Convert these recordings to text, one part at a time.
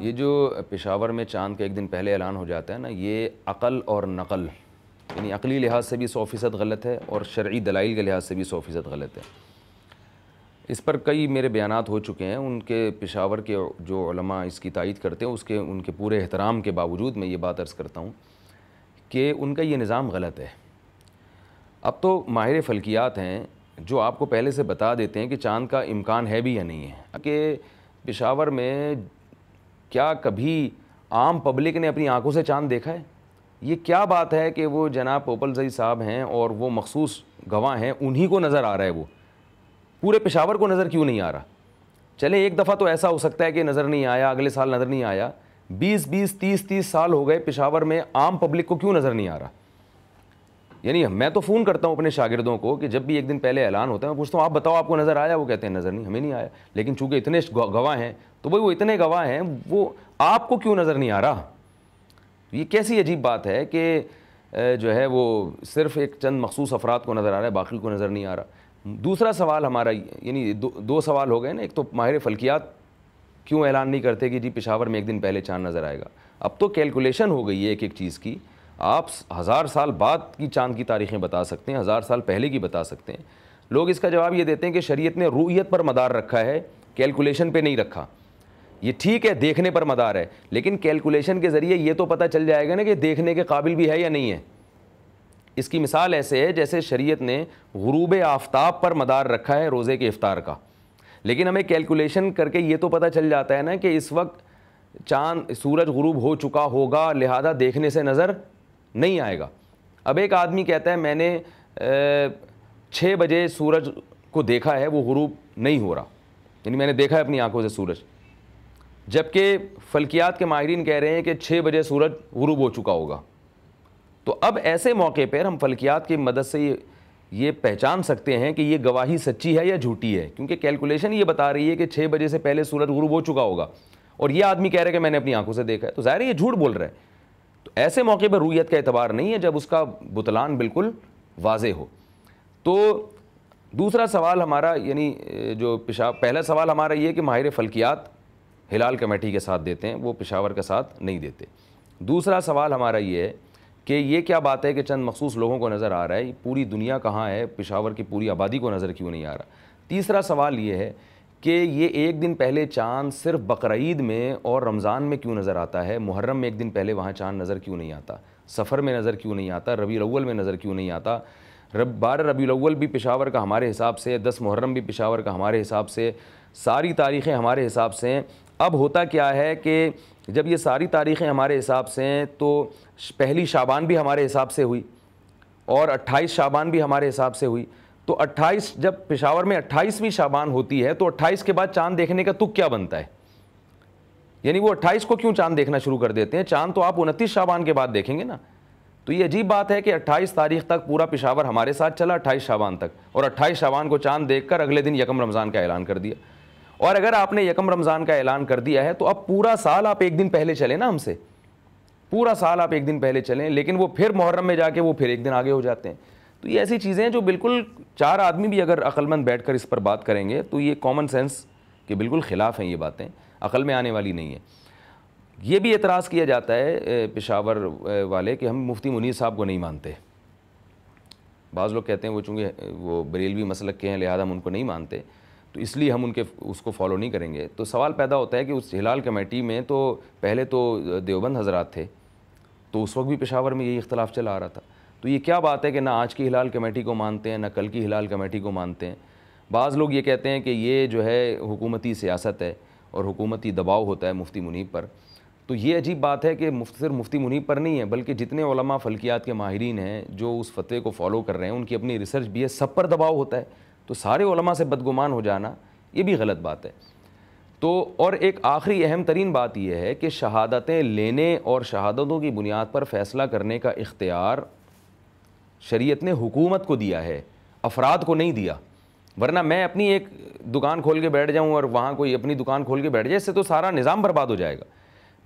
یہ جو پشاور میں چاند کا ایک دن پہلے اعلان ہو جاتا ہے نا یہ عقل اور نقل یعنی عقلی لحاظ سے بھی سو فیصد غلط ہے اور شرعی دلائل کے لحاظ سے بھی سو فیصد غلط ہے اس پر کئی میرے بیانات ہو چکے ہیں ان کے پشاور کے جو علماء اس کی تائید کرتے ہیں اس کے ان کے پورے احترام کے باوجود میں یہ بات عرض کرتا ہوں کہ ان کا یہ نظام غلط ہے اب تو ماہر فلکیات ہیں جو آپ کو پہلے سے بتا دیتے ہیں کہ چاند کا امکان ہے بھی یا نہیں ہے کہ پشاور میں کیا کبھی عام پبلک نے اپنی آنکھوں سے چاند دیکھا ہے یہ کیا بات ہے کہ وہ جناب پوپل زئی صاحب ہیں اور وہ مخصوص گواہ ہیں انہی کو نظر آ رہا ہے وہ پورے پشاور کو نظر کیوں نہیں آ رہا چلے ایک دفعہ تو ایسا ہو سکتا ہے کہ نظر نہیں آیا اگلے سال نظر نہیں آیا بیس بیس تیس تیس سال ہو گئے پشاور میں عام پبلک کو کیوں نظر نہیں آ رہا یعنی میں تو فون کرتا ہوں اپنے شاگردوں کو کہ جب بھی ایک دن پہلے اعلان ہوتا ہے میں پوچھتا ہوں آپ بتاؤ آپ کو نظر آیا وہ کہتے ہیں نظر نہیں ہمیں نہیں آیا لیکن چونکہ اتنے گواہ ہیں تو بھائی وہ اتنے گواہ ہیں وہ آپ کو کیوں نظر نہیں آ رہا یہ کیسی عجیب بات ہے کہ جو ہے وہ صرف ایک چند مخصوص افراد کو نظر آ رہا ہے باقی کو نظر نہیں آ رہا دوسرا سوال ہمارا یعنی دو دو سوال ہو گئے نا ایک تو ماہر فلکیات کیوں اعلان نہیں کرتے کہ جی پشاور میں ایک دن پہلے چاند نظر آئے گا اب تو کیلکولیشن ہو گئی ہے ایک ایک چیز کی آپ ہزار سال بعد کی چاند کی تاریخیں بتا سکتے ہیں ہزار سال پہلے کی بتا سکتے ہیں لوگ اس کا جواب یہ دیتے ہیں کہ شریعت نے رویت پر مدار رکھا ہے کیلکولیشن پہ نہیں رکھا یہ ٹھیک ہے دیکھنے پر مدار ہے لیکن کیلکولیشن کے ذریعے یہ تو پتہ چل جائے گا نا کہ دیکھنے کے قابل بھی ہے یا نہیں ہے اس کی مثال ایسے ہے جیسے شریعت نے غروب آفتاب پر مدار رکھا ہے روزے کے افطار کا لیکن ہمیں کیلکولیشن کر کے یہ تو پتہ چل جاتا ہے نا کہ اس وقت چاند سورج غروب ہو چکا ہوگا لہذا دیکھنے سے نظر نہیں آئے گا اب ایک آدمی کہتا ہے میں نے چھ بجے سورج کو دیکھا ہے وہ غروب نہیں ہو رہا یعنی میں نے دیکھا ہے اپنی آنکھوں سے سورج جبکہ فلکیات کے ماہرین کہہ رہے ہیں کہ چھ بجے سورج غروب ہو چکا ہوگا تو اب ایسے موقع پر ہم فلکیات کی مدد سے یہ پہچان سکتے ہیں کہ یہ گواہی سچی ہے یا جھوٹی ہے کیونکہ کیلکولیشن یہ بتا رہی ہے کہ چھ بجے سے پہلے سورج غروب ہو چکا ہوگا اور یہ آدمی کہہ رہا ہے کہ میں نے اپنی آنکھوں سے دیکھا ہے تو ظاہر ہے یہ جھوٹ بول رہا ہے تو ایسے موقع پر رویت کا اعتبار نہیں ہے جب اس کا بتلان بالکل واضح ہو تو دوسرا سوال ہمارا یعنی جو پشاور پہلا سوال ہمارا یہ کہ ماہر فلکیات ہلال کمیٹی کے ساتھ دیتے ہیں وہ پشاور کے ساتھ نہیں دیتے دوسرا سوال ہمارا یہ ہے کہ یہ کیا بات ہے کہ چند مخصوص لوگوں کو نظر آ رہا ہے پوری دنیا کہاں ہے پشاور کی پوری آبادی کو نظر کیوں نہیں آ رہا تیسرا سوال یہ ہے کہ یہ ایک دن پہلے چاند صرف بقرعید میں اور رمضان میں کیوں نظر آتا ہے محرم میں ایک دن پہلے وہاں چاند نظر کیوں نہیں آتا سفر میں نظر کیوں نہیں آتا ربی الاول میں نظر کیوں نہیں آتا رب بارہ ربی الاول بھی پشاور کا ہمارے حساب سے دس محرم بھی پشاور کا ہمارے حساب سے ساری تاریخیں ہمارے حساب سے اب ہوتا کیا ہے کہ جب یہ ساری تاریخیں ہمارے حساب سے ہیں تو پہلی شابان بھی ہمارے حساب سے ہوئی اور اٹھائیس شابان بھی ہمارے حساب سے ہوئی تو اٹھائیس جب پشاور میں اٹھائیسویں شابان ہوتی ہے تو اٹھائیس کے بعد چاند دیکھنے کا تک کیا بنتا ہے یعنی وہ اٹھائیس کو کیوں چاند دیکھنا شروع کر دیتے ہیں چاند تو آپ انتیس شابان کے بعد دیکھیں گے نا تو یہ عجیب بات ہے کہ اٹھائیس تاریخ تک پورا پشاور ہمارے ساتھ چلا اٹھائیس شابان تک اور اٹھائیس شابان کو چاند دیکھ کر اگلے دن یکم رمضان کا اعلان کر دیا اور اگر آپ نے یکم رمضان کا اعلان کر دیا ہے تو اب پورا سال آپ ایک دن پہلے چلیں نا ہم سے پورا سال آپ ایک دن پہلے چلیں لیکن وہ پھر محرم میں جا کے وہ پھر ایک دن آگے ہو جاتے ہیں تو یہ ایسی چیزیں ہیں جو بالکل چار آدمی بھی اگر عقل مند بیٹھ کر اس پر بات کریں گے تو یہ کامن سینس کے بالکل خلاف ہیں یہ باتیں عقل میں آنے والی نہیں ہیں یہ بھی اعتراض کیا جاتا ہے پشاور والے کہ ہم مفتی منیر صاحب کو نہیں مانتے بعض لوگ کہتے ہیں وہ چونکہ وہ بریلوی مسلک کے ہیں لہٰذا ہم ان کو نہیں مانتے تو اس لیے ہم ان کے اس کو فالو نہیں کریں گے تو سوال پیدا ہوتا ہے کہ اس ہلال کمیٹی میں تو پہلے تو دیوبند حضرات تھے تو اس وقت بھی پشاور میں یہی اختلاف چلا آ رہا تھا تو یہ کیا بات ہے کہ نہ آج کی ہلال کمیٹی کو مانتے ہیں نہ کل کی ہلال کمیٹی کو مانتے ہیں بعض لوگ یہ کہتے ہیں کہ یہ جو ہے حکومتی سیاست ہے اور حکومتی دباؤ ہوتا ہے مفتی منیب پر تو یہ عجیب بات ہے کہ صرف مفتی منیب پر نہیں ہے بلکہ جتنے علماء فلکیات کے ماہرین ہیں جو اس فتح کو فالو کر رہے ہیں ان کی اپنی ریسرچ بھی ہے سب پر دباؤ ہوتا ہے تو سارے علماء سے بدگمان ہو جانا یہ بھی غلط بات ہے تو اور ایک آخری اہم ترین بات یہ ہے کہ شہادتیں لینے اور شہادتوں کی بنیاد پر فیصلہ کرنے کا اختیار شریعت نے حکومت کو دیا ہے افراد کو نہیں دیا ورنہ میں اپنی ایک دکان کھول کے بیٹھ جاؤں اور وہاں کوئی اپنی دکان کھول کے بیٹھ جائے اس سے تو سارا نظام برباد ہو جائے گا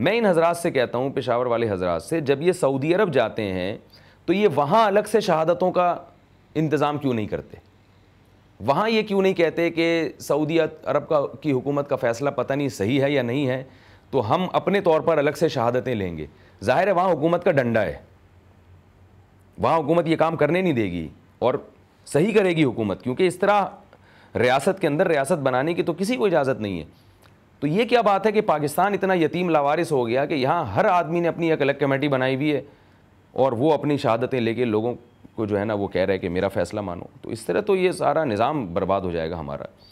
میں ان حضرات سے کہتا ہوں پشاور والے حضرات سے جب یہ سعودی عرب جاتے ہیں تو یہ وہاں الگ سے شہادتوں کا انتظام کیوں نہیں کرتے وہاں یہ کیوں نہیں کہتے کہ سعودی عرب کا کی حکومت کا فیصلہ پتہ نہیں صحیح ہے یا نہیں ہے تو ہم اپنے طور پر الگ سے شہادتیں لیں گے ظاہر ہے وہاں حکومت کا ڈنڈا ہے وہاں حکومت یہ کام کرنے نہیں دے گی اور صحیح کرے گی حکومت کیونکہ اس طرح ریاست کے اندر ریاست بنانے کی تو کسی کو اجازت نہیں ہے تو یہ کیا بات ہے کہ پاکستان اتنا یتیم لاوارث ہو گیا کہ یہاں ہر آدمی نے اپنی ایک الگ کمیٹی بنائی ہوئی ہے اور وہ اپنی شہادتیں لے کے لوگوں کو جو ہے نا وہ کہہ رہے کہ میرا فیصلہ مانو تو اس طرح تو یہ سارا نظام برباد ہو جائے گا ہمارا